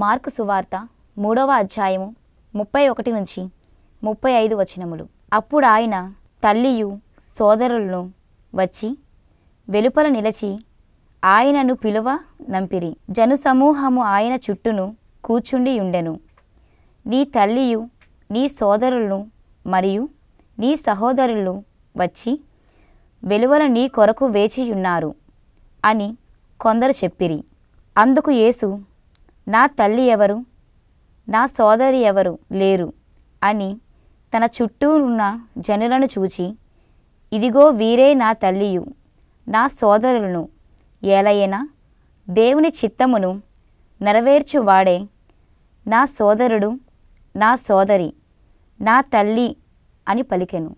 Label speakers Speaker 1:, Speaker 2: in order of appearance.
Speaker 1: mark సువార్త మూడవ అధ్యాయము ముప్పై ఒకటి నుంచి ముప్పై ఐదు వచనములు అప్పుడు ఆయన తల్లియు సోదరులను వచ్చి వెలుపల నిలచి ఆయనను పిలువ నంపిరి జనసమూహము ఆయన చుట్టూను కూర్చుండి ఉండెను నీ తల్లియు నీ సోదరులను మరియు నీ సహోదరులు వచ్చి వెలువల నీ కొరకు వేచియున్నారు అని కొందరు చెప్పిరి అందుకు యేసు నా తల్లి ఎవరు నా సోదరి ఎవరు లేరు అని తన చుట్టూ ఉన్న జనులను చూచి ఇదిగో వీరే నా తల్లియు నా సోదరులను ఏలయనా దేవుని చిత్తమును నెరవేర్చువాడే నా సోదరుడు నా సోదరి నా తల్లి
Speaker 2: అని పలికెను